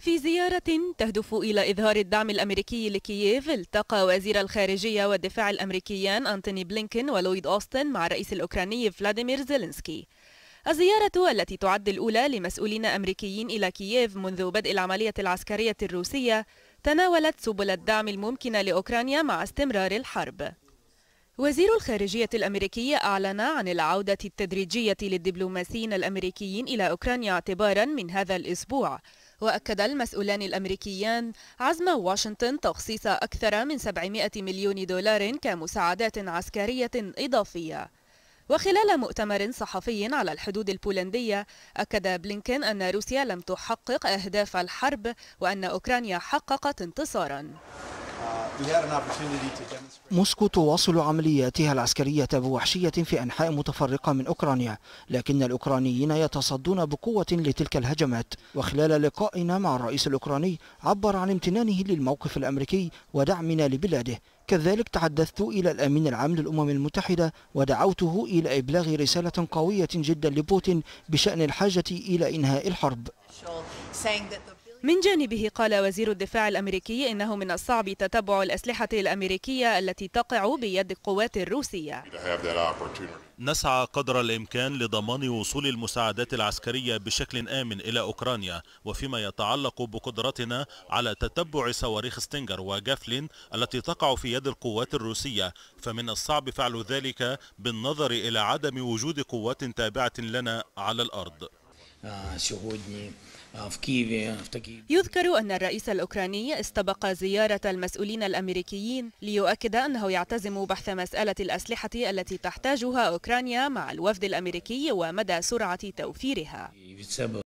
في زيارة تهدف إلى إظهار الدعم الأمريكي لكييف التقى وزير الخارجية والدفاع الأمريكيان أنتوني بلينكن ولويد أوستن مع الرئيس الأوكراني فلاديمير زيلينسكي الزيارة التي تعد الأولى لمسؤولين أمريكيين إلى كييف منذ بدء العملية العسكرية الروسية تناولت سبل الدعم الممكنة لأوكرانيا مع استمرار الحرب وزير الخارجية الأمريكي أعلن عن العودة التدريجية للدبلوماسيين الأمريكيين إلى أوكرانيا اعتبارا من هذا الأسبوع وأكد المسؤولان الأمريكيان عزم واشنطن تخصيص أكثر من 700 مليون دولار كمساعدات عسكرية إضافية وخلال مؤتمر صحفي على الحدود البولندية أكد بلينكين أن روسيا لم تحقق أهداف الحرب وأن أوكرانيا حققت انتصاراً Uh, موسكو تواصل عملياتها العسكرية بوحشية في أنحاء متفرقة من أوكرانيا لكن الأوكرانيين يتصدون بقوة لتلك الهجمات وخلال لقائنا مع الرئيس الأوكراني عبر عن امتنانه للموقف الأمريكي ودعمنا لبلاده كذلك تحدثت إلى الأمين العام للأمم المتحدة ودعوته إلى إبلاغ رسالة قوية جدا لبوتين بشأن الحاجة إلى إنهاء الحرب من جانبه قال وزير الدفاع الأمريكي إنه من الصعب تتبع الأسلحة الأمريكية التي تقع بيد القوات الروسية نسعى قدر الإمكان لضمان وصول المساعدات العسكرية بشكل آمن إلى أوكرانيا وفيما يتعلق بقدرتنا على تتبع صواريخ ستينجر وجافلين التي تقع في يد القوات الروسية فمن الصعب فعل ذلك بالنظر إلى عدم وجود قوات تابعة لنا على الأرض آه، آه، آه، يذكر أن الرئيس الأوكراني استبق زيارة المسؤولين الأمريكيين ليؤكد أنه يعتزم بحث مسألة الأسلحة التي تحتاجها أوكرانيا مع الوفد الأمريكي ومدى سرعة توفيرها